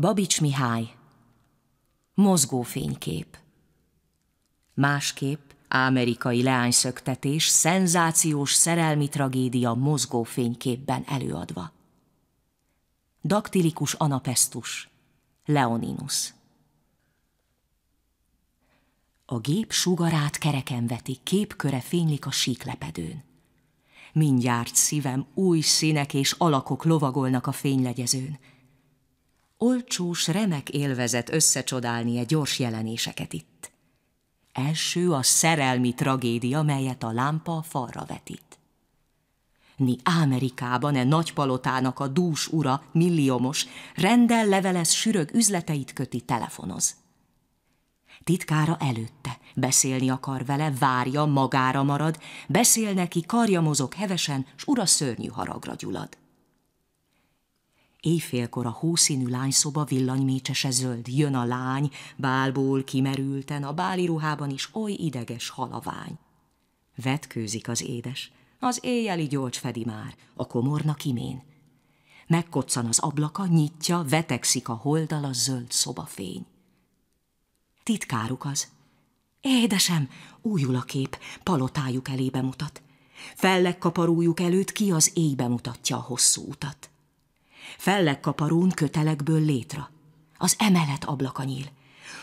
Babics Mihály Mozgó fénykép Másképp amerikai leányszöktetés, szenzációs szerelmi tragédia mozgó fényképben előadva. Daktilikus anapestus Leoninus A gép sugarát kereken veti, képköre fénylik a síklepedőn. Mindjárt szívem új színek és alakok lovagolnak a fénylegyezőn – Olcsús remek élvezet összecsodálni a e gyors jelenéseket itt. Első a szerelmi tragédia, melyet a lámpa a falra vetít. Ni Amerikában e nagy palotának a dús ura, milliomos, rendel levelez sürög üzleteit köti, telefonoz. Titkára előtte, beszélni akar vele, várja, magára marad, beszél neki, karja mozog hevesen, s ura szörnyű haragra gyulad. Éjfélkor a hószínű lányszoba villanymécsese zöld, jön a lány, bálból kimerülten, a báli ruhában is oly ideges halavány. Vetkőzik az édes, az éjjeli gyolcs fedi már, a komorna kimén. Megkoccan az ablaka, nyitja, vetekszik a holdal a zöld szobafény. Titkáruk az. Édesem, újul a kép, palotájuk elébe mutat. Fellegkaparójuk előtt ki az éjbe mutatja a hosszú utat. Fellekaparón kötelekből létra. Az emelet ablaka nyíl.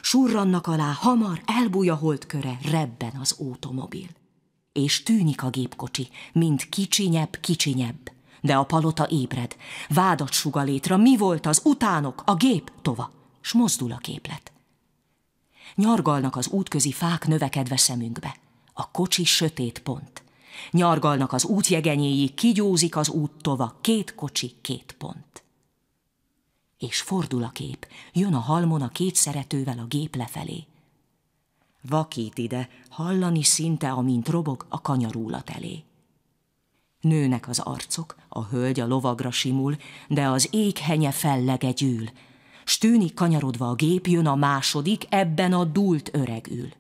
Surrannak alá, hamar elbúj a holdköre, rebben az automobil. És tűnik a gépkocsi, mint kicsinyebb, kicsinyebb. De a palota ébred, vádat suga létra, mi volt az utánok, a gép, tova, s mozdul a képlet. Nyargalnak az útközi fák növekedve szemünkbe. A kocsi sötét pont. Nyargalnak az útjegenyéi, kigyózik az út tova, két kocsi, két pont. És fordul a kép, jön a halmon a két szeretővel a gép lefelé. Vakít ide, hallani szinte, amint robog a kanyarúlat elé. Nőnek az arcok, a hölgy a lovagra simul, de az éghenye fellege gyűl. Stűnik kanyarodva a gép, jön a második, ebben a dult öreg ül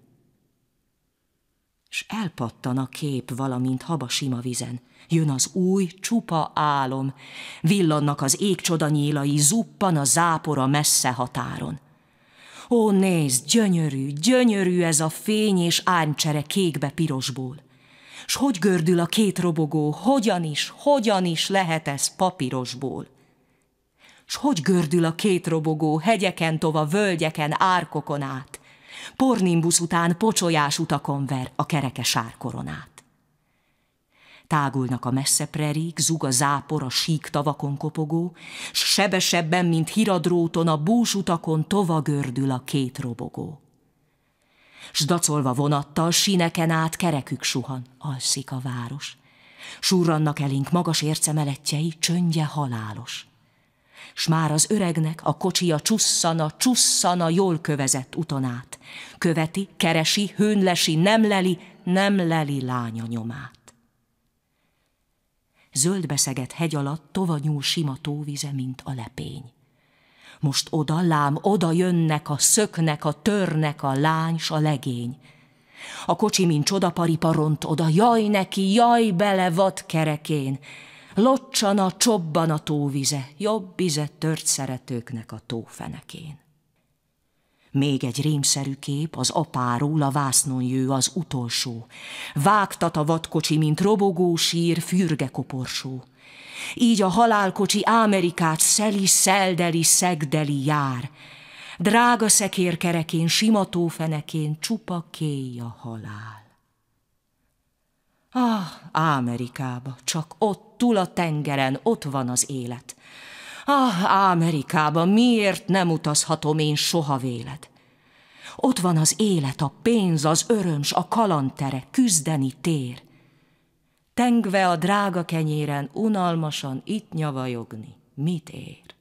s elpattan a kép, valamint haba sima vizen. Jön az új, csupa álom, villannak az ég nyílai, zuppan a zápora messze határon. Ó, nézd, gyönyörű, gyönyörű ez a fény és áncsere kékbe pirosból. S hogy gördül a két robogó, hogyan is, hogyan is lehet ez papírosból? S hogy gördül a két robogó hegyeken tova, völgyeken, árkokon át? pornimbus után pocsolyás utakon ver a kereke sárkoronát. Tágulnak a messze prerik, zug a zápor, a sík tavakon kopogó, s sebesebben, mint híradróton, a bús utakon gördül a két robogó. S dacolva vonattal, síneken át kerekük suhan, alszik a város. Surrannak elénk magas ércemeletjei, csöndje halálos. S már az öregnek a kocsia csusszana, csusszana jól kövezett utonát. Követi, keresi, hőnlesi, nem leli, nem leli lánya nyomát. Zöldbeszegett hegy alatt tovanyú sima tóvize, mint a lepény. Most oda, lám, oda jönnek a szöknek, a törnek, a lány s a legény. A kocsi, mint csodapari paront, oda, jaj neki, jaj bele vad kerekén. Locsana, csobban a tóvize, jobb vize tört szeretőknek a tófenekén. Még egy rémszerű kép, az apáról a jő az utolsó. Vágtat a vadkocsi, mint robogó sír, fürge koporsó. Így a halálkocsi Amerikát szeli, szeldeli, szegdeli jár. Drága kerekén, simató fenekén csupa kéj a halál. Ah, Amerikába, csak ott, túl a tengeren, ott van az élet. Ah, Amerikába, miért nem utazhatom én soha véled? Ott van az élet, a pénz, az öröms, a kalantere, küzdeni tér. Tengve a drága kenyéren, unalmasan itt nyavajogni, mit ér?